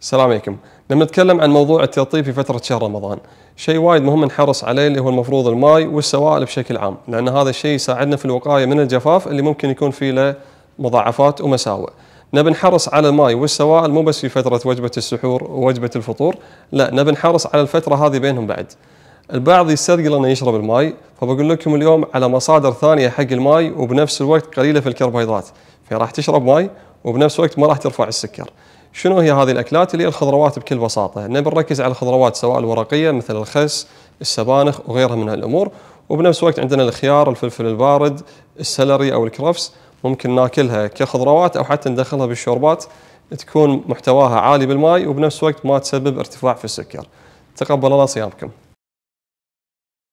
السلام عليكم لما نتكلم عن موضوع التلطيف في فترة شهر رمضان شيء وايد مهم نحرص عليه اللي هو المفروض الماي والسوائل بشكل عام لأن هذا الشيء يساعدنا في الوقاية من الجفاف اللي ممكن يكون فيه له مضاعفات ومساوئ نبي نحرص على الماي والسوائل مو بس في فترة وجبة السحور ووجبة الفطور لا نبي نحرص على الفترة هذه بينهم بعد البعض يستثقل انه يشرب الماي فبقول لكم اليوم على مصادر ثانيه حق الماي وبنفس الوقت قليله في الكربوهيدرات فراح تشرب ماي وبنفس الوقت ما راح ترفع السكر شنو هي هذه الاكلات اللي هي الخضروات بكل بساطه نبي نركز على الخضروات سواء الورقيه مثل الخس السبانخ وغيرها من الامور وبنفس الوقت عندنا الخيار الفلفل البارد السلري او الكرفس ممكن ناكلها كخضروات او حتى ندخلها بالشوربات تكون محتواها عالي بالماء وبنفس الوقت ما تسبب ارتفاع في السكر تقبل الله صيامكم